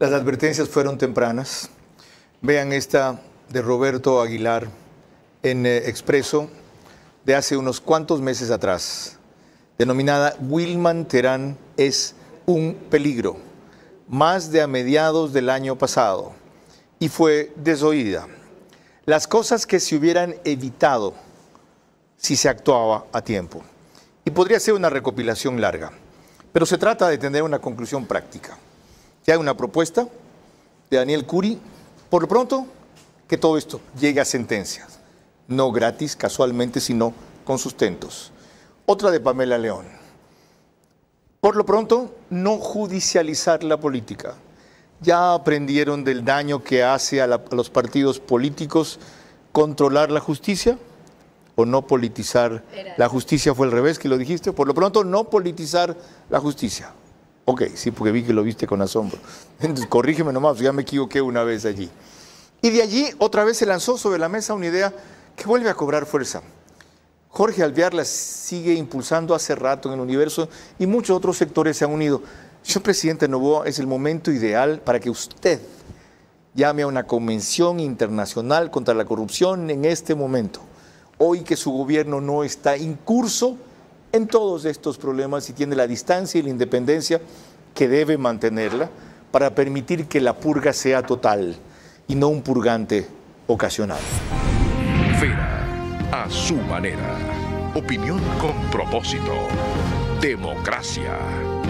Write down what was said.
Las advertencias fueron tempranas. Vean esta de Roberto Aguilar en eh, Expreso de hace unos cuantos meses atrás, denominada Wilman Terán es un peligro, más de a mediados del año pasado, y fue desoída. Las cosas que se hubieran evitado si se actuaba a tiempo. Y podría ser una recopilación larga, pero se trata de tener una conclusión práctica. Ya hay una propuesta de Daniel Curi. Por lo pronto, que todo esto llegue a sentencias. No gratis, casualmente, sino con sustentos. Otra de Pamela León. Por lo pronto, no judicializar la política. Ya aprendieron del daño que hace a, los partidos políticos controlar la justicia o no politizar la justicia, fue al revés que lo dijiste, por lo pronto no politizar la justicia. Ok, sí, porque vi que lo viste con asombro. Entonces, corrígeme nomás, ya me equivoqué una vez allí. Y de allí otra vez se lanzó sobre la mesa una idea que vuelve a cobrar fuerza. Jorge Alvear la sigue impulsando hace rato en el universo y muchos otros sectores se han unido. Señor presidente Novoa, es el momento ideal para que usted llame a una convención internacional contra la corrupción en este momento. Hoy que su gobierno no está en curso, en todos estos problemas y tiene la distancia y la independencia que debe mantenerla para permitir que la purga sea total y no un purgante ocasional. a su manera. Opinión con propósito. Democracia.